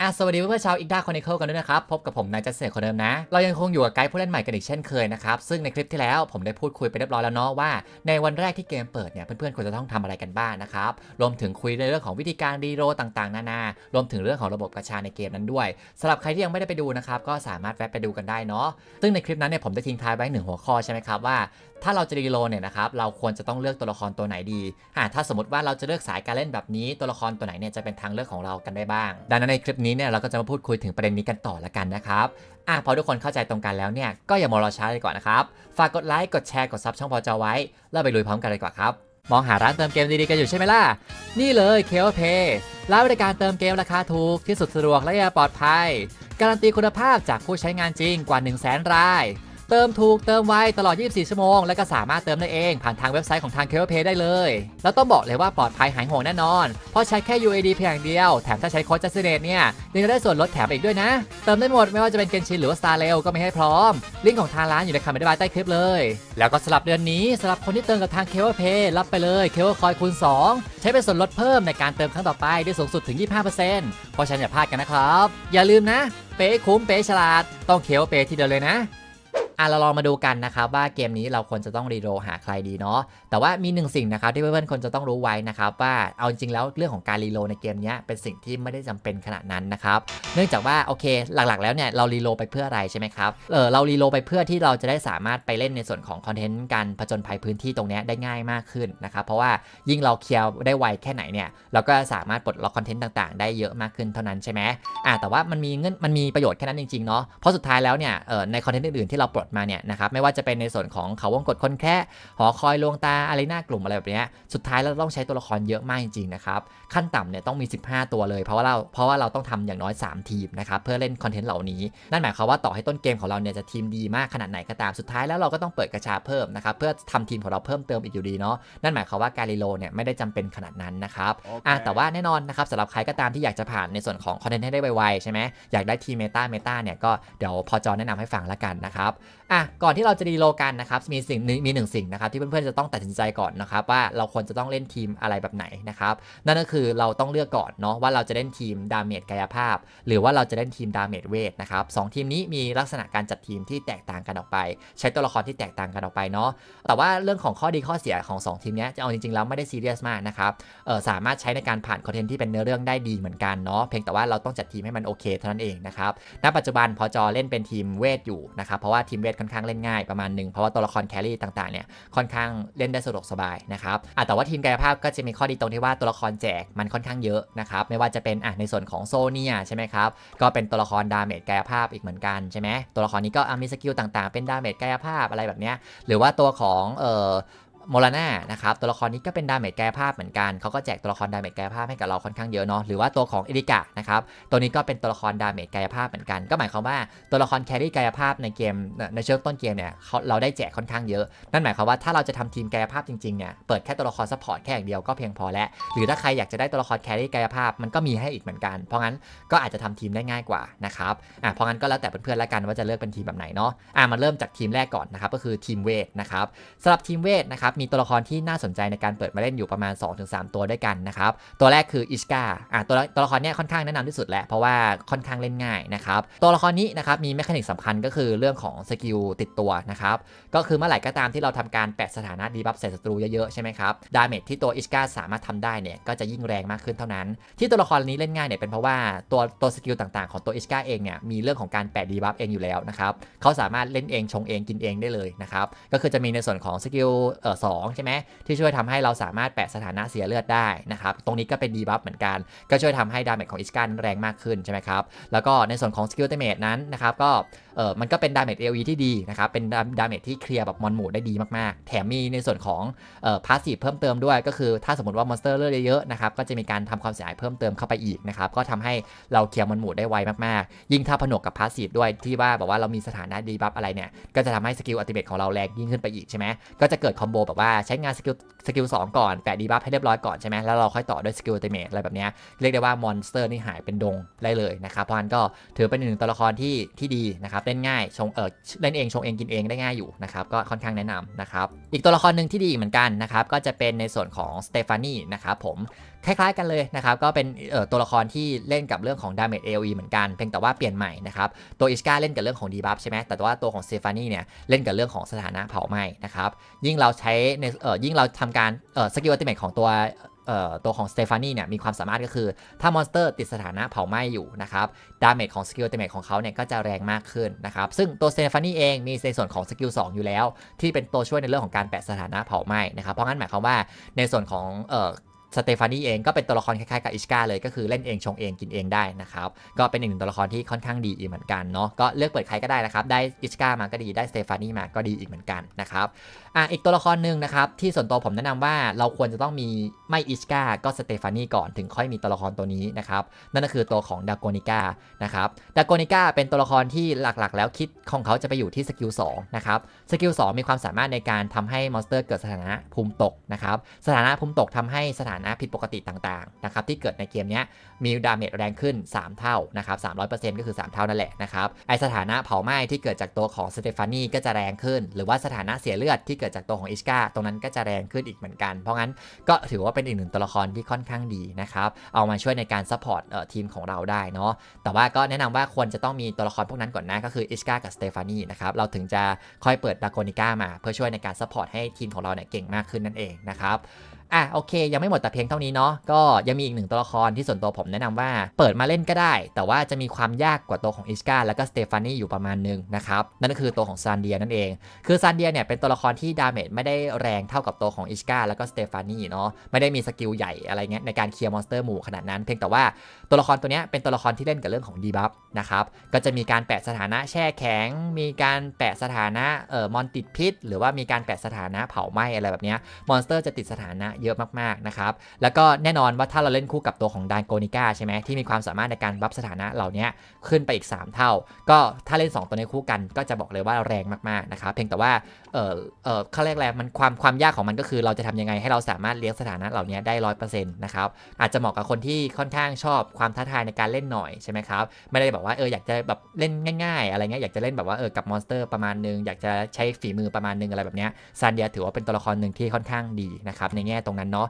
อ่ะสวัสดีเพื่อนๆชาวอีกดาคอนเนคเกันด้วยนะครับพบกับผมนายจัสเซนคนเดิมนะ เรายังคงอยู่กับไกด์ผู้เล่นใหม่กันอีกเช่นเคยนะครับซึ่งในคลิปที่แล้วผมได้พูดคุยไปเรียบร้อยแล้วเนาะว่าในวันแรกที่เกมเปิดเนี่ยเพื่อนๆควรจะต้องทำอะไรกันบ้างนนะครับรวมถึงคุยในเรื่องของวิธีการรีโรต่างๆ นานารวมถึงเรื่องของระบบกระชาในเกมนั้นด้วยสำหรับใครที่ยังไม่ได้ไปดูนะครับก็สามารถแวะไปดูกันได้เนาะซึ่งในคลิปนั้นเนี่ยผมได้ทิ้งท้ายไว้หนึ่งหัวข้อใช่ไหมครับว่าถ้าเราจะรีโลเนี่ยนะครับ เราควรจะต้องเลือกตัวละครตัวไหนดีาถ้าสมมติว่าเราจะเลือกสายการเล่นแบบนี้ ตัวละครตัวไหนเนี่ยจะเป็นทางเลือกของเรากันได้บ้าง ดังนั้นในคลิปนี้เนี่ยเราก็จะมาพูดคุยถึงประเด็นนี้กันต่อละกันนะครับอ่ะพอทุกคนเข้าใจตรงกันแล้วเนี่ย ก็อย่ามารอช้าเลยก่อนนะครับ ฝากกดไลค์ กดแชร์ กดซับช่องพอจะไว้ แล้วไปลุยพร้อมกันเลยก่อนครับ มองหาร้านเติมเกมดีๆกันอยู่ใช่ไหมล่ะ นี่เลยเคอเพย์ร้านบริการเติมเกมราคาถูกที่สุดสะดวกและปลอดภัย การันตีคุณภาพจากผู้ใช้งานจริงกว่า 1 0 0 0 0แสนรายเติมถูกเติมไวตลอด 24 ชั่วโมง และก็สามารถเติมได้เองผ่านทางเว็บไซต์ของทางเคเ p a y ได้เลย แล้วต้องบอกเลยว่าปลอดภัยหายห่วงแน่นอน เพราะใช้แค่ UAD เพียงเดียว แถมถ้าใช้โค้ดจัสเนตเนี่ยยังจะได้ส่วนลดแถมอีกด้วยนะ เติมได้หมดไม่ว่าจะเป็นเกนชินหรือว่าสตาร์เลก็ไม่ให้พร้อม ลิงก์ของทางร้านอยู่ในคำอธิบายใต้คลิปเลย แล้วก็สำหรับเดือนนี้สำหรับคนที่เติมกับทางเคเ p a y รับไปเลยเคเบิลคอยคูณ2 ใช้เป็นส่วนลดเพิ่มในการเติมครั้งต่อไปได้สูงสุดถึง 25%เพราะฉะนั้นอย่าพลาดกันนะครับ อย่าลืมนะเป๊คุ้มเป๊ฉลาดต้องเคเบิลเปที่เดียวเลยนะอ่ะเราลองมาดูกันนะครับว่าเกมนี้เราควรจะต้องรีโรหาใครดีเนาะแต่ว่ามีหนึ่งสิ่งนะครับที่เพื่อนๆคนจะต้องรู้ไว้นะครับว่าเอาจริงแล้วเรื่องของการรีโรในเกมนี้เป็นสิ่งที่ไม่ได้จำเป็นขนาดนั้นนะครับเนื่องจากว่าโอเค หลักๆแล้วเนี่ยเรารีโรไปเพื่ออะไรใช่ไหมครับเออเรารีโรไปเพื่อที่เราจะได้สามารถไปเล่นในส่วนของคอนเทนต์การผจญภัยพื้นที่ตรงนี้ได้ง่ายมากขึ้นนะครับ เพราะว่ายิ่งเราเคลียร์ได้ไวแค่ไหนเนี่ยเราก็สามารถปลดล็อกคอนเทนต์ต่าง ๆได้เยอะมากขึ้นเท่านั้นใช่ไหมอ่ะแต่ว่ามันมีเงื่อนมันมีประโยชน์แค่นั้นจริงๆเนาะเพราะสุดท้ายแล้วเนี่ยเออในคอนเทนต์อื่นๆที่เราปลดมาเนี่ยนะครับไม่ว่าจะเป็นในส่วนของเขาวงกดคนแค่หอคอย ลวงตาอะไรหน้ากลุ่มอะไรแบบนี้สุดท้ายเราต้องใช้ตัวละครเยอะมากจริงๆนะครับขั้นต่ำเนี่ยต้องมี 15 ตัวเลย เพราะว่าเราเพราะว่าเราต้องทำอย่างน้อย 3 ทีมนะครับเพื่อเล่นคอนเทนต์เหล่านี้ นั่นหมายความว่าต่อให้ต้นเกมของเราเนี่ยจะทีมดีมากขนาดไหนก็ตามสุดท้ายแล้วเราก็ต้องเปิดกระชาเพิ่มนะครับเพื่อทำทีมของเราเพิ่มเติมอีกอยู่ดีเนาะนั่นหมายความว่าการิีโลเนี่ยไม่ได้จำเป็นขนาดนั้นนะครับ okay. แต่ว่าแน่นอนนะครับสำหรับใครก็ตามที่อยากจะผ่านในส่วนของคอนเทนต์ให้ได้ไวๆใช่ไหมอยากได้ทีเมตาเมตาเนี่ยก็เดี๋ยวพอจอแนะนำให้ฟังละกันนะครับอ่ะก่อนที่เราจะดีโลกันนะครับมีสิ่งมีหนึ่งสิ่งนะครับที่เพื่อนๆจะต้องตัดสินใจก่อนนะครับว่าเราควรจะต้องเล่นทีมอะไรแบบไหนนะครับ นั่นก็คือเราต้องเลือกก่อน เนาะว่าเราจะเล่นทีมดาเมจกายภาพ หรือว่าเราจะเล่นทีมดาเมจเวทนะครับสทีมนี้มีลักษณะการจัดทีมที่แตกต่างกันออกไป ใช้ตัวละครที่แตกต่างกันออกไปเนาะแต่ว่าเรื่องของข้อดีข้อเสียของ2ทีมนี้จะเอาจริงๆแล้วไม่ได้ซีเรียสมากนะครับเออสามารถใช้ในการผ่านคอนเทนต์ที่เป็นเนื้อเรื่องได้ดีเหมือนกันเนาะเพียงแต่ว่าเราต้องจัดทีมให้มันโอเคเท่านั้นเองนะครับณปัจจุบันพอจอเล่นเป็นทีมเวทอยู่นะครับเพราะว่าทีมเวทค่อนข้างเล่นง่ายประมาณหนึ่งเพราะว่าตัวละครแครี่ต่างๆเนี่ยค่อนข้างเล่นได้สะดวกสบายนะครับแต่ว่าทีมกายภาพก็จะมีข้อดีตรงที่ว่าตัวละครแจกมันค่อนข้างเยอะนะครับ ไม่ว่าจะเป็นอ่ะในส่วนของโซเนียใช่ไหมครับก็เป็นตัวละครดาเมจกายภาพอีกเหมือนกันใช่ไหมตัวละครนี้ก็มีสกิลต่างๆเป็นดาเมจกายภาพอะไรแบบเนี้ยหรือว่าตัวของเอ่อมลาน่านะครับตัวละครนี้ก็เป็นดาเมจแก้ภาพเหมือนกันเขาก็แจกตัวละครดาเมจแก้ภาพให้กับเราค่อนข้างเยอะเนาะหรือว่าตัวของเอริกะนะครับตัวนี้ก็เป็นตัวละครดาเมจกายภาพเหมือนกันก็หมายความว่าตัวละครแครี่กายภาพในเกมในช่วงต้นเกมเนี่ยเราได้แจกค่อนข้างเยอะ นั่นหมายความว่าถ้าเราจะทำทีมกายภาพจริงๆเนี่ยเปิดแค่ตัวละครซัพพอร์ตแค่อย่างเดียวก็เพียงพอแล้ว หรือถ้าใครอยากจะได้ตัวละครแครี่กายภาพมันก็มีให้อีกเหมือนกันเพราะงั้นก็อาจจะทำทีมได้ง่ายกว่านะครับอ่ะเพราะงั้นก็แล้วแต่เพื่อนๆแล้วกันว่าจะเลือกเป็นทีมแบบไหนเนาะอ่ะมาเริ่มจากทีมแรกก่อนนะครับก็คือทีมเวทนะครับสำหรับทีมเวทนะครับมีตัวละครที่น่าสนใจ ในการเปิดมาเล่นอยู่ประมาณ 2-3 ตัวด้วยกันนะครับตัวแรกคืออิชกาอ่ะตัวตัวละครเนี้ยค่อนข้างแนะนำที่สุดแหละเพราะว่าค่อนข้างเล่นง่ายนะครับตัวละครนี้นะครับมีแมคานิกสำคัญก็คือเรื่องของสกิลติดตัวนะครับก็คือเมื่อไหร่ก็ตามที่เราทำการ แปะสถานะดีบัฟใส่ศัตรูเยอะๆใช่ไหมครับดาเมจที่ตัวอิชกาสามารถทำได้เนี่ยก็จะยิ่งแรงมากขึ้นเท่านั้น ที่ตัวละครนี้เล่นง่ายเนี่ยเป็นเพราะว่าตัวตัวสกิลต่าง ๆของตัวอิชกาเองเนี่ยมีเรื่องของการแปะดีบัฟเองอยู่แล้วนะครับเขาสามารถเล่นเองชงเองกินเองได้เลยนะครับก็คือจะมีในส่วนของสกิลเอ่อ2ใช่ไหมที่ช่วยทำให้เราสามารถแปะสถานะเสียเลือดได้นะครับ ตรงนี้ก็เป็นดีบัฟเหมือนกัน ก็ช่วยทำให้ดาเมจของ อิสการแรงมากขึ้นใช่ไหมครับแล้วก็ในส่วนของสกิลเตเมจนั้นนะครับก็เออมันก็เป็นดาเมจเอวีที่ดีนะครับเป็นดาเมจที่เคลียร์แบบมอนหมูได้ดีมากๆ แถมมีในส่วนของเออพาสซีฟเพิ่มเติมด้วย ก็คือถ้าสมมติว่ามอนสเตอร์เลือดเยอะๆนะครับก็จะมีการทำความเสียหายเพิ่มเติมเข้าไปอีกนะครับก็ทำให้เราเคลียร์มอนหมูได้ไวมากๆ ยิ่งถ้าผนวกกับพาสซีฟด้วยที่ว่าบอกว่าเรามีสถานะดีบัฟอะไรเนี่ยก็จะทำให้สกิลอัติเมตของเราแรงยิ่งขึ้นไปอีกใช่ไหมก็จะเกิดคอมโแบบว่าใช้งานสกิลสกิลสก่อนแปะดีบัฟให้เรียบร้อยก่อนใช่ไหมแล้วเราค่อยต่อด้วยสกิลเตเมทอะไรแบบนี้เรียกได้ว่ามอนสเตอร์นี่หายเป็นดงได้เลยนะครับเพราะนั้นก็ถือเป็นหนึ่งตัวละครที่ที่ดีนะครับเล่นง่ายชงเออเล่นเองชงเองกินเองได้ง่ายอยู่นะครับก็ค่อนข้างแนะนำนะครับอีกตัวละครหนึ่งที่ดีเหมือนกันนะครับก็จะเป็นในส่วนของสเตฟานีนะครับผมคล้ายๆกันเลยนะครับ ก็เป็นตัวละครที่เล่นกับเรื่องของ Damage AoE เหมือนกัน เพียงแต่ว่าเปลี่ยนใหม่นะครับ ตัวอิสกาเล่นกับเรื่องของดีบัฟใช่ไหมแต่ว่าตัวของเซฟานี่เนี่ยเล่นกับเรื่องของสถานะเผาไหม้นะครับ ยิ่งเราใช้ในยิ่งเราทำการสกิลอัลติเมทของตัวตัวของสเตฟานี่เนี่ยมีความสามารถก็คือ ถ้ามอนสเตอร์ติดสถานะเผาไหม้อยู่นะครับ ดาเมจของสกิลเตเมจของเขาเนี่ยก็จะแรงมากขึ้นนะครับ ซึ่งตัวสเตฟานี่เองมีในส่วนของสกิล2อยู่แล้ว ที่เป็นตัวช่วยในเรื่องของการแปะสถานะเผาไหม้นะครับ เพราะงั้นหมายความว่าในส่วนของสเตฟานีเองก็เป็นตัวละครคล้ายๆกับอิชกาเลยก็คือเล่นเองชงเองกินเองได้นะครับก็เป็นอีกหนึ่งตัวละครที่ค่อนข้างดีอีกเหมือนกันเนาะก็เลือกเปิดใครก็ได้นะครับได้อิชกามาก็ดีได้สเตฟานีมาก็ดีอีกเหมือนกันนะครับอ่ะอีกตัวละครหนึ่งนะครับที่ส่วนตัวผมแนะนำว่าเราควรจะต้องมีไม่อิชกาก็สเตฟานีก่อนถึงค่อยมีตัวละครตัวนี้นะครับนั่นก็คือตัวของดากนิก้านะครับดากนิก้าเป็นตัวละครที่หลักๆแล้วคิดของเขาจะไปอยู่ที่สกิล2นะครับสกิล2มีความสามารถในการทำให้มอนสเตอร์เกิดสถานะภูมิตกนะครับสถานะภูมิตกทำให้สถานนะผิดปกติต่างๆนะครับที่เกิดในเกมนี้มีดาเมจแรงขึ้น 3 เท่านะครับ300%ก็คือ3เท่านั่นแหละนะครับไอสถานะเผาไหม้ที่เกิดจากตัวของสเตฟานีก็จะแรงขึ้น หรือว่าสถานะเสียเลือดที่เกิดจากตัวของอิชกาตรงนั้นก็จะแรงขึ้นอีกเหมือนกัน เพราะงั้นก็ถือว่าเป็นอีกหนึ่งตัวละครที่ค่อนข้างดีนะครับเอามาช่วยในการซัพพอร์ตทีมของเราได้เนาะแต่ว่าก็แนะนำว่าควรจะต้องมีตัวละครพวกนั้นก่อนนะก็คืออิชกากับสเตฟานีนะครับเราถึงจะค่อยเปิดดากอนิก้ามาเพื่อช่วยในการซัพพอร์ตให้ทีมของเราเนี่ยเก่งมากขึ้นนั่นเองนะครับอ่ะโอเค ยังไม่หมดแต่เพียงเท่านี้เนาะก็ยังมีอีกหนึ่งตัวละครที่ส่วนตัวผมแนะนำว่า เปิดมาเล่นก็ได้ แต่ว่าจะมีความยากกว่าตัวของอิสกาแล้วก็สเตฟานีอยู่ประมาณนึงนะครับ นั่นก็คือตัวของซานเดียนั่นเอง คือซานเดียเนี่ยเป็นตัวละครที่ดาเมจไม่ได้แรงเท่ากับตัวของอิสกาแล้วก็สเตฟานีเนาะไม่ได้มีสกิลใหญ่อะไรเงี้ยในการเคลียร์มอนสเตอร์หมู่ขนาดนั้นเพียงแต่ว่าตัวละครตัวเนี้ยเป็นตัวละครที่เล่นกับเรื่องของดีบัฟนะครับก็จะมีการแปะสถานะแช่แข็งมีการแปะสถานะเอ่อมอนติดพิษหรือว่ามีการแปะสถานะเผาไหม้อะไรแบบนี้มอนสเตอร์จะติดสถานะเยอะมากๆ นะครับ แล้วก็แน่นอนว่าถ้าเราเล่นคู่กับตัวของดานโกนิก้าใช่ไหม ที่มีความสามารถในการบัฟสถานะเหล่านี้ขึ้นไปอีก 3 เท่า ก็ถ้าเล่น 2 ตัวในคู่กันก็จะบอกเลยว่าแรงมากๆ นะครับ เพียงแต่ว่าเออเออข้อแรกแรกมันความความยากของมันก็คือเราจะทำยังไงให้เราสามารถเลี้ยงสถานะเหล่านี้ได้ร้อยเปอร์เซ็นต์นะครับอาจจะเหมาะกับคนที่ค่อนข้างชอบความท้าทายในการเล่นหน่อยใช่ไหมครับ ไม่ได้แบบว่าเอออยากจะแบบเล่นง่ายๆ อะไรเงี้ยอยากจะเล่นแบบว่าเออกับมอนสเตอร์ประมาณนึง อยากจะใช้ฝีมือประมาณนึงอะไรแบบเนี้ยซานเดียถือว่าเป็นตัวละครหนึ่งที่ค่อนข้างดีนะครับในแง่ตรงนั้นเนาะ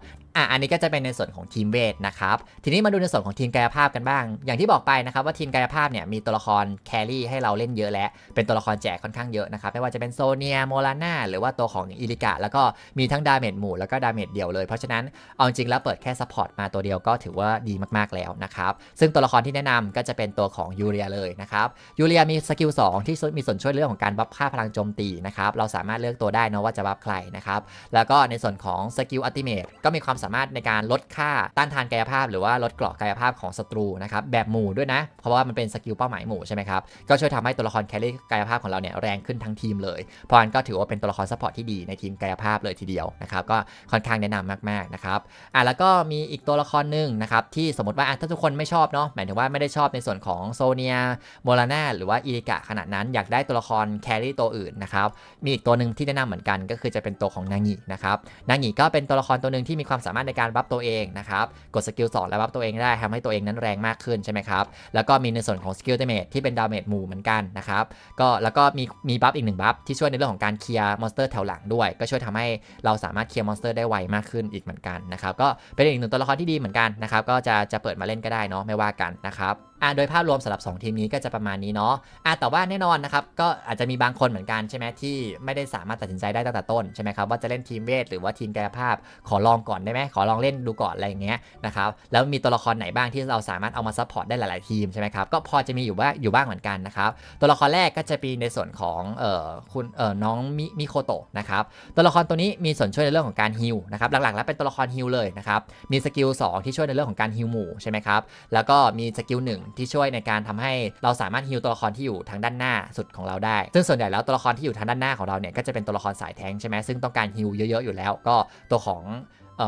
อันนี้ก็จะเป็นในส่วนของทีมเวทนะครับ ทีนี้มาดูในส่วนของทีมกายภาพกันบ้าง อย่างที่บอกไปนะครับว่าทีมกายภาพเนี่ยมีตัวละครแครี่ให้เราเล่นเยอะแล้วเป็นตัวละครแจกค่อนข้างเยอะนะครับ ไม่ว่าจะเป็นโซเนียโมลาน่า หรือว่าตัวของอิลิกะแล้วก็มีทั้งดาเมจหมู่แล้วก็ดาเมจเดียวเลย เพราะฉะนั้นเอาจริงแล้วเปิดแค่ซัพพอร์ตมาตัวเดียวก็ถือว่าดีมากๆแล้วนะครับ ซึ่งตัวละครที่แนะนำก็จะเป็นตัวของยูเรียเลยนะครับ ยูเรียมีสกิล2ที่มีส่วนช่วยเรื่องของการบัฟค่าพลังโจมตีนะครับ เราสามารถเลือกตัวได้นะว่าจะบัฟใครนะครับแล้วก็ในส่วนของสกิลอัติเมทก็มีความสาามารถในการลดค่าต้านทานกายภาพหรือว่าลดเกราะกายภาพของศัตรูนะครับแบบหมู่ด้วยนะเพราะว่ามันเป็นสกิลเป้าหมายหมู่ใช่ไหมครับก็ช่วยทำให้ตัวละครแคลรี่กายภาพของเราเนี่ยแรงขึ้นทั้งทีมเลยเพราะนั้นก็ถือว่าเป็นตัวละครซัพพอร์ตที่ดีในทีมกายภาพเลยทีเดียวนะครับก็ค่อนข้างแนะนำมากๆนะครับอ่ะแล้วก็มีอีกตัวละครหนึ่งนะครับที่สมมติว่าถ้าทุกคนไม่ชอบเนาะหมายถึงว่าไม่ได้ชอบในส่วนของโซเนียโมลาน่าหรือว่าอิริกะขนาดนั้นอยากได้ตัวละครแคลรี่ตัวอื่นนะครับมีอีกตัวหนึ่งที่แนะนำเหมือนกัน ก็คือจะเป็นตัวของนางินะครับนางก็เป็นตัวละครตัวหนึ่งที่มีความสามารถในการบัฟตัวเองนะครับ กดสกิลสงแล้วบัฟตัวเองได้ทำให้ตัวเองนั้นแรงมากขึ้นใช่ไหมครับ แล้วก็มีในส่วนของสกิลเดเมจที่เป็นดาเมจหมู่เหมือนกันนะครับ ก็แล้วก็มีมีบัฟอีกหนึ่งบัฟที่ช่วยในเรื่องของการเคลียร์มอนสเตอร์แถวหลังด้วย ก็ช่วยทำให้เราสามารถเคลียร์มอนสเตอร์ได้ไวมากขึ้นอีกเหมือนกันนะครับ ก็เป็นอีกหนึ่งตัวละครที่ดีเหมือนกันนะครับ ก็จะจะเปิดมาเล่นก็ได้เนาะไม่ว่ากันนะครับอ่ะโดยภาพรวมสำหรับ2ทีมนี้ก็จะประมาณนี้เนาะอ่ะแต่ว่าแน่นอนนะครับก็อาจจะมีบางคนเหมือนกันใช่ไหมที่ไม่ได้สามารถตัดสินใจได้ตั้งแต่ต้นใช่ไหมครับว่าจะเล่นทีมเวท หรือว่าทีมกายภาพ ขอลองก่อนได้ไหมขอลองเล่นดูก่อนอะไรอย่างเงี้ยนะครับแล้วมีตัวละครไหนบ้างที่เราสามารถเอามาซัพพอร์ตได้หลาย ๆทีมใช่ไหมครับก็พอจะมีอยู่บ้างอยู่บ้างเหมือนกันนะครับตัวละครแรกก็จะเป็นในส่วนของเอ่อคุณเอ่อน้องมิมิโคโตะนะครับตัวละครตัวนี้มีส่วนช่วยในเรื่องของการฮิลนะครับหลัก ๆ แล้วเป็นตัวละครฮิลเลยนะครับมีสกิล2ที่ช่วยในเรื่องของการฮิลหมู่ใช่ไหมครับแล้วก็มีสกิล1ที่ช่วยในการทำให้เราสามารถฮิวตัวละครที่อยู่ทางด้านหน้าสุดของเราได้ ซึ่งส่วนใหญ่แล้วตัวละครที่อยู่ทางด้านหน้าของเราเนี่ยก็จะเป็นตัวละครสายแทงใช่ไหมซึ่ง ต้องการฮิวเยอะๆ อยู่แล้ว ก็ตัวของ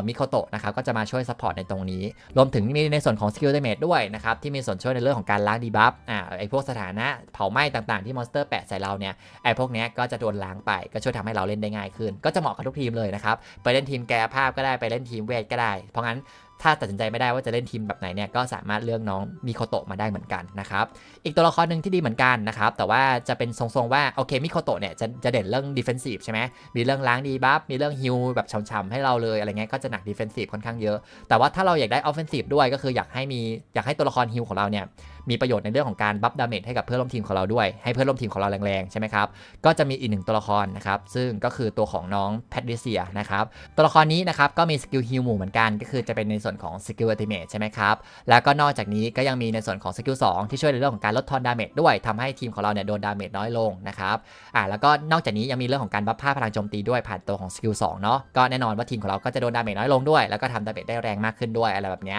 มิโคโตะนะครับก็จะมาช่วยซัพพอร์ตในตรงนี้ รวมถึงมีในส่วนของสกิลเดเมจด้วยนะครับที่มีส่วนช่วยในเรื่องของการล้างดีบัฟ อ่าไอพวกสถานะเผาไหม้ต่าง ๆที่มอนสเตอร์แปะใส่เราเนี่ยไอพวกนี้ก็จะโดนล้างไปก็ช่วยทำให้เราเล่นได้ง่ายขึ้น ก็จะเหมาะกับทุกทีมเลยนะครับไปเล่นทีมแกภาพก็ได้ไปเล่นทีมเวทก็ได้เพราะงั้นถ้าตัดสินใจไม่ได้ว่าจะเล่นทีมแบบไหนเนี่ยก็สามารถเลือกน้องมิโคโตะมาได้เหมือนกันนะครับอีกตัวละครหนึ่งที่ดีเหมือนกันนะครับแต่ว่าจะเป็นทรงๆว่าโอเคมิโคโตะเนี่ยจะจะเด่นเรื่องดิเฟนซีฟใช่ไหมมีเรื่องล้างดีบัฟมีเรื่องฮิลแบบช้ำๆให้เราเลยอะไรเงี้ยก็จะหนักดิเฟนซีฟค่อนข้างเยอะ แต่ว่าถ้าเราอยากได้ออฟเฟนซีฟด้วยก็คืออยากให้มีอยากให้ตัวละครฮิลของเราเนี่ยมีประโยชน์ในเรื่องของการบัฟดาเมจให้กับเพื่อนร่วมทีมของเราด้วยให้เพื่อนร่วมทีมของเราแรงๆใช่ไหมครับก็จะมีอีกหนึ่งตัวละครนะครับซึ่งก็คือตัวของน้องแพทริเซียนะครับตัวละครนี้นะครับก็มีสกิลฮิลหมู่เหมือนกันก็คือจะเป็นในส่วนของสกิลอัลติเมทใช่ไหมครับแล้วก็นอกจากนี้ก็ยังมีในส่วนของสกิลสองที่ช่วยในเรื่องของการลดทอนดาเมจด้วยทำให้ทีมของเราเนี่ยโดนดาเมจน้อยลงนะครับอ่าแล้วก็นอกจากนี้ยังมีเรื่องของการบัฟผ้าพลังโจมตีด้วยผ่านตัวของสกิลสองเนาะก็แน่นอนว่าทีมของเราก็จะโดนดาเมจน้อยลงด้วยแล้วก็ทำดาเมจได้แรงมากขึ้นด้วยอะไรแบบนี้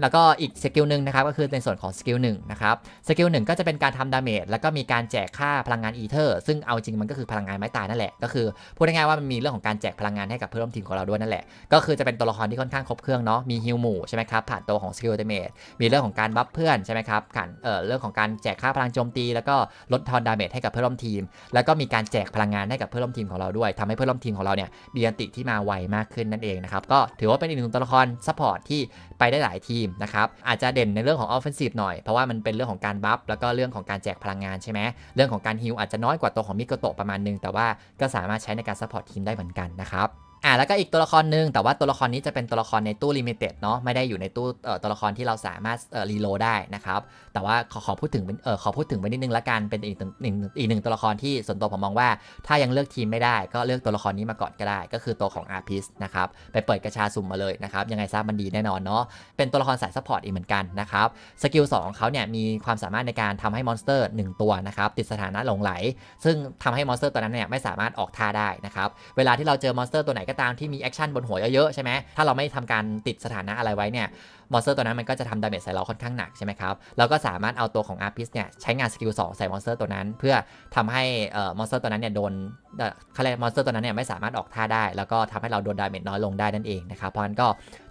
แล้วก็อีกสกิลหนึ่งนะครับก็คือในส่วนของสกิลหนึ่งนะครับสกิลหนึ่งก็จะเป็นการทำดาเมจแล้วก็มีการแจกค่าพลังงานอีเทอร์ซึ่งเอาจริงมันก็คือพลังงานไม้ตายนั่นแหละก็คือพูดง่ายๆว่ามันมีเรื่องของการแจกพลังงาน ให้กับเพื่อนร่วมทีมของเราด้วยนั่นแหละ ก็คือจะเป็นตัวละครที่ค่อนข้างครบเครื่องเนาะมีฮิลหมู่ใช่ไหมครับผ่านตัวของสกิลดาเมจมีเรื่องของการบัฟเพื่อนใช่ไหมครับกานเอ่อเรื่องของการแจกค่าพลังโจมตี แล้วก็ลดทอนดาเมจให้กับเพื่อนร่วมทีม แล้วก็มีการแจกพลังงานให้กับเพื่อนร่วมทีมของเราด้วยทำให้เพื่อนร่วมทีมของเราเนี่ยมีอันติที่มาไวมากขึ้นนั่นเองนะครับก็ถือว่าเป็นอีกหนึ่งตัวละครซัพพอร์ตที่ไปได้หลายทีมนะครับอาจจะเด่นในเรื่องของออฟเฟนซีฟหน่อยเพราะว่ามันเป็นเรื่องของการบัฟแล้วก็เรื่องของการแจกพลังงานใช่ไหมเรื่องของการฮิลอาจจะน้อยกว่าตัวของมิโกโตะประมาณนึง แต่ว่าก็สามารถใช้ในการซัพพอร์ตทีมได้เหมือนกันนะครับอ่าแล้วก็อีกตัวละครหนึ่งแต่ว่าตัวละครนี้จะเป็นตัวละครในตู้ลิมิเต็ดเนาะไม่ได้อยู่ในตู้ตัวละครที่เราสามารถรีโลได้นะครับแต่ว่าขอขอพูดถึงเออขอพูดถึงไปนิดนึงละกันเป็นอีกอีกหนึ่งตัวละครที่ส่วนตัวผมมองว่า ถ้ายังเลือกทีมไม่ได้ ก็เลือกตัวละครนี้มาก่อนก็ได้ ก็คือตัวของอาร์พิสนะครับ ไปเปิดกระชาสุ่มมาเลยนะครับยังไงทราบมันดีแน่นอนเนาะเป็นตัวละครสายซัพพอร์ตอีกเหมือนกันนะครับสกิลสของเขาเนี่ยมีความสามารถในการทำให้มอนสเตอร์ 1 ตัวนะครับติดสถานะหลงไหล ซึ่งทำให้มอนสเตอร์ตัวนั้นเนี่ยไม่สามารถออกท่าได้นะครับเวลาที่เราเจอมอนสเตอร์ตัวไหนก็ตามที่มีแอคชั่นบนหัวเยอะๆใช่ไหม ถ้าเราไม่ทำการติดสถานะอะไรไว้เนี่ยมอนสเตอร์ตัวนั้นมันก็จะทำดาเมจใส่เราค่อนข้างหนักใช่ไหมครับเราก็สามารถเอาตัวของอาร์พิสเนี่ยใช้งานสกิล 2 ใส่มอนสเตอร์ตัวนั้นเพื่อทำให้มอนสเตอร์ตัวนั้นเนี่ยโดนเขาเรียกมอนสเตอร์ตัวนั้นเนี่ยไม่สามารถออกท่าได้ แล้วก็ทำให้เราโดนดาเมจน้อยลงได้นั่นเองนะครับ เพราะนั้นก็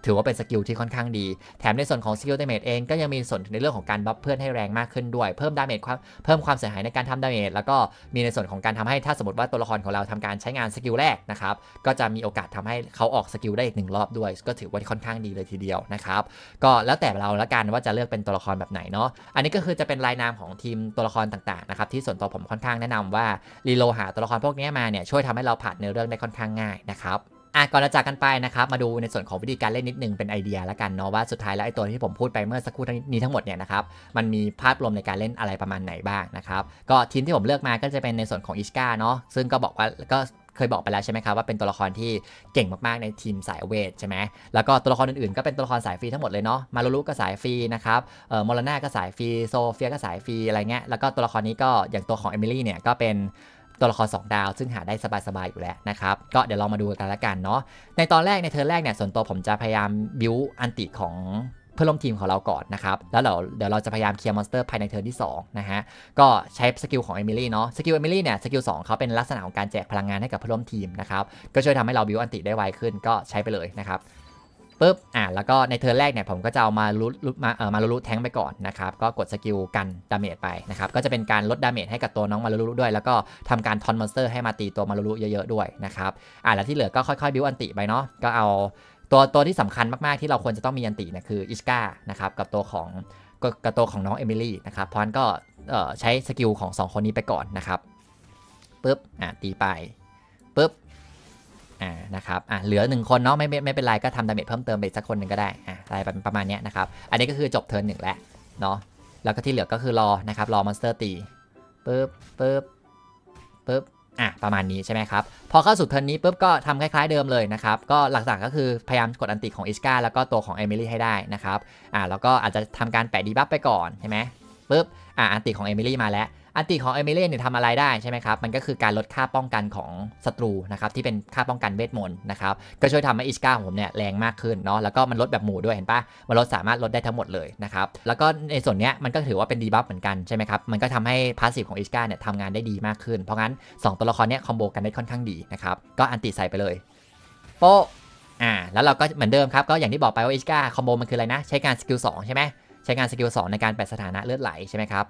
ถือว่าเป็นสกิลที่ค่อนข้างดี แถมในส่วนของสกิลดาเมจเองก็ยังมีส่วนในเรื่องของการบัฟเพื่อนให้แรงมากขึ้นด้วย เพิ่มดาเมจความเพิ่มความเสียหายในการทำดาเมจ แล้วก็มีในส่วนของการทำให้ถ้าสมมติว่าตัวละครของเราทำการใช้งานสกิลแรกนะครับก็จะมีโอกาสทำให้เขาออกสกิลได้อีกหนึ่งรอบด้วยก็ถือว่าค่อนข้างดีเลยทีเดียวนะครับก็แล้วแต่เราละกันว่าจะเลือกเป็นตัวละครแบบไหนเนาะอันนี้ก็คือจะเป็นรายนามของทีมตัวละครต่างๆนะครับที่ส่วนตัวผมค่อนข้างแนะนำว่ารีโลหาตัวละครพวกนี้มาเนี่ยช่วยทำให้เราผ่านเนื้อเรื่องได้ค่อนข้างง่ายนะครับ่ะก่อนจะจากกันไปนะครับมาดูในส่วนของวิธีการเล่นนิดนึงเป็นไอเดียละกันเนาะว่าสุดท้ายแล้วไอตัวที่ผมพูดไปเมื่อสักครู่นี้ทั้งหมดเนี่ยนะครับมันมีภาพรวมในการเล่นอะไรประมาณไหนบ้างนะครับก็ทีมที่ผมเลือกมาก็จะเป็นในส่วนของอิชกาเนาะซึ่งก็บอกว่าก็เคยบอกไปแล้วใช่ไหมครับ ว่าเป็นตัวละครที่เก่งมากๆในทีมสายเวทใช่ไหมแล้วก็ตัวละครอื่นๆ ก็เป็นตัวละครสายฟรีทั้งหมดเลยเนาะ มาลูลูก็สายฟรีนะครับเอ่อมอลนาก็สายฟรีโซเฟียก็สายฟรีอะไรเงี้ย แล้วก็ตัวละครนี้ก็อย่างตัวของเอมิลี่เนี่ยก็เป็นตัวละคร2 ดาว ซึ่งหาได้สบายๆอยู่แล้วนะครับ ก็เดี๋ยวลองมาดูกันละกันเนาะ ในตอนแรกในเทอร์แรกเนี่ยส่วนตัวผมจะพยายามบิวอันติของเพื่อล่มทีมของเราก่อนนะครับแล้วเราเดี๋ยวเราจะพยายามเคลียร์มอนสเตอร์ภายในเทิร์นที่2นะฮะก็ใช้สกิลของเอมิลี่เนาะสกิลเอมิลี่เนี่ยสกิลสองเขาเป็นลักษณะของการแจกพลังงานให้กับเพื่อล่มทีมนะครับก็ช่วยทำให้เราบิวอันติได้ไวขึ้นก็ใช้ไปเลยนะครับปุ๊บอ่ะแล้วก็ในเทิร์นแรกเนี่ยผมก็จะเอามาลุลุมาเอ่อมาลุลุแทงไปก่อนนะครับก็กดสกิลกันดาเมจไปนะครับก็จะเป็นการลดดาเมจให้กับตัวน้องมาลุลุด้วย แล้วก็ทำการทอนมอนสเตอร์ให้มาตีตัวมาลุลุเยอะๆด้วยนะครับอ่ะแล้วที่เหลือก็ค่อยๆบิวอันติไปเนาะก็เอาตัวตัวที่สำคัญมากๆที่เราควรจะต้องมียันติเนี่ยคืออิชกานะครับกับตัวของกกับตัวของน้องเอมิลี่นะครับเพราะนั้นก็ใช้สกิลของ 2 คนนี้ไปก่อนนะครับปุ๊บอ่ะตีไปปุ๊บอ่านะครับอ่ะเหลือ 1 คนเนาะไม่ไม่ไม่เป็นไร ก็ทำดาเมจเพิ่มเติมไปสักคนหนึ่งก็ได้อ่ะอะไรประมาณนี้นะครับ อันนี้ก็คือจบเทิร์นหนึ่งแล้วเนาะแล้วก็ที่เหลือก็คือรอนะครับ รอมอนสเตอร์ตีปุ๊บปุ๊บปุ๊บอ่ะ ประมาณนี้ใช่ไหมครับ พอเข้าสู่เทิร์นนี้ปุ๊บก็ทำคล้ายๆเดิมเลยนะครับ ก็หลักๆก็คือพยายามกดอันติของอิสกาแล้วก็ตัวของเอมิลี่ให้ได้นะครับ อ่าแล้วก็อาจจะทำการแปะดีบัฟไปก่อนใช่ไหมปุ๊บอ่าอันติของเอมิลี่มาแล้วอันติของเอเมเลนเนี่ยทำอะไรได้ใช่ไหมครับ มันก็คือการลดค่าป้องกันของศัตรูนะครับที่เป็นค่าป้องกันเวทมนต์นะครับ ก็ช่วยทำให้อิชก้าของผมเนี่ยแรงมากขึ้นเนาะ แล้วก็มันลดแบบหมู่ด้วยเห็นปะ มันลดสามารถลดได้ทั้งหมดเลยนะครับ แล้วก็ในส่วนเนี้ย มันก็ถือว่าเป็นดีบัฟเหมือนกันใช่ไหมครับ มันก็ทำให้พาสซีฟของอิชก้าเนี่ยทำงานได้ดีมากขึ้น เพราะงั้น 2ตัวละครเนี่ยคอมโบกันได้ค่อนข้างดีนะครับ ก็อันติใส่ไปเลย โป๊ะอ่า แล้วเราก็เหมือนเดิมครับ ก็อย่างที่บอกไปว่าอิชกาคอมโบมันคืออะไรนะ ใช้การสกิล2ใช่ไหมใช้การสกิล2ในการแปลสถานะเลือดไหลใช่ไหมครับ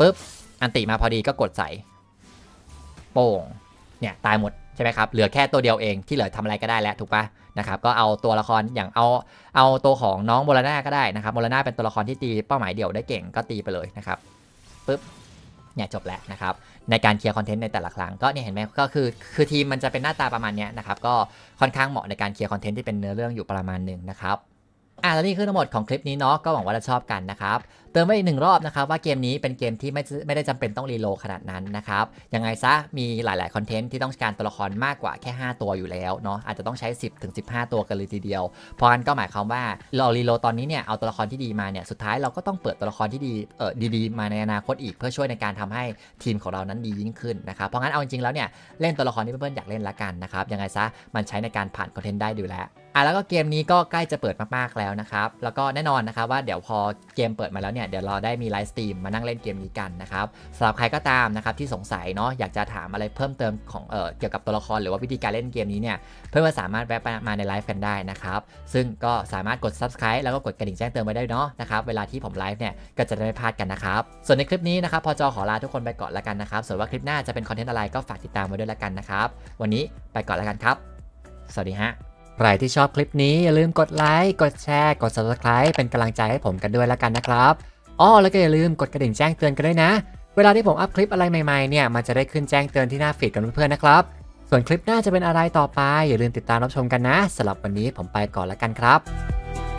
ปุ๊บอันติมาพอดีก็กดใส่ โป่งเนี่ยตายหมดใช่ไหมครับเหลือแค่ตัวเดียวเองที่เหลือทำอะไรก็ได้แล้วถูกปะนะครับก็เอาตัวละครอย่างเอาเอาตัวของน้องโมลนาก็ได้นะครับโมลนาเป็นตัวละครที่ตีเป้าหมายเดี่ยวได้เก่งก็ตีไปเลยนะครับปุ๊บเนี่ยจบแล้วนะครับในการเคลียร์คอนเทนต์ในแต่ละครั้ง ก็เนี่ยเห็นไหมก็คือ คือทีมมันจะเป็นหน้าตาประมาณนี้นะครับก็ค่อนข้างเหมาะในการเคลียร์คอนเทนต์ที่เป็นเนื้อเรื่องอยู่ประมาณหนึ่งนะครับอ่ะแล้วนี่คือทั้งหมดของคลิปนี้เนาะก็หวังว่าจะชอบกันนะครับเติมไว้อีกหนึ่งรอบนะครับว่าเกมนี้เป็นเกมที่ไม่ไม่ได้จำเป็นต้องรีโลขนาดนั้นนะครับ ยังไงซะมีหลายๆคอนเทนต์ที่ต้องการตัวละครมากกว่าแค่ 5 ตัวอยู่แล้วเนาะอาจจะต้องใช้ 10 ถึง 15 ตัวกันเลยทีเดียว เพราะงั้นก็หมายความว่าเรารีโลตอนนี้เนี่ย เอาตัวละครที่ดีมาเนี่ย สุดท้ายเราก็ต้องเปิดตัวละครที่ดีเออดีๆ มาในอนาคตอีกเพื่อช่วยในการทำให้ทีมของเรานั้นดียิ่งขึ้นนะครับเพราะงั้นเอาจริง ๆ แล้วเนี่ยเล่นตัวละครที่เพื่อน ๆ อยากเล่นละกันนะครับยังไงซะมันใช้ในการผ่านคอนเทนต์ได้ดูแลอ่ะแล้วก็เกมนี้ก็ใกล้จะเปิดมากๆแล้วนะครับแล้วก็แน่นอนนะครับว่าเดี๋ยวพอเกมเปิดมาแล้วเนี่ยเี่ยเดี๋ยวเราได้มีไลฟ์สตรีมมานั่งเล่นเกมนี้กันนะครับสำหรับใครก็ตามนะครับที่สงสัยเนาะอยากจะถามอะไรเพิ่มเติมของเออเกี่ยวกับตัวละครหรือว่าวิธีการเล่นเกมนี้เนี่ยเพื่อนๆสามารถแวะมาในไลฟ์กันได้นะครับซึ่งก็สามารถกด subscribe แล้วก็กดกระดิ่งแจ้งเตือนไว้ได้เนาะนะครับ เวลาที่ผมไลฟ์เนี่ยก็จะได้ไม่พลาดกันนะครับ ส่วนในคลิปนี้นะครับพอจอขอลาทุกคนไปก่อนละกันนะครับส่วนว่าคลิปหน้าจะเป็นคอนเทนต์อะไรก็ฝากติดตามไว้ด้วยละกันนะครับ วันนี้ไปก่อนละกันครับ สวัสดีฮะใครที่ชอบคลิปนี้อย่าลืมกดไลค์กดแชร์กด subscribe เป็นกำลังใจให้ผมกันด้วยแล้วกันนะครับอ๋อแล้วก็อย่าลืมกดกระดิ่งแจ้งเตือนกันด้วยนะ เวลาที่ผมอัพคลิปอะไรใหม่ๆเนี่ย มันจะได้ขึ้นแจ้งเตือนที่หน้าฟีดกับเพื่อนๆนะครับ ส่วนคลิปหน้าจะเป็นอะไรต่อไป อย่าลืมติดตามรับชมกันนะสำหรับวันนี้ผมไปก่อนแล้วกันครับ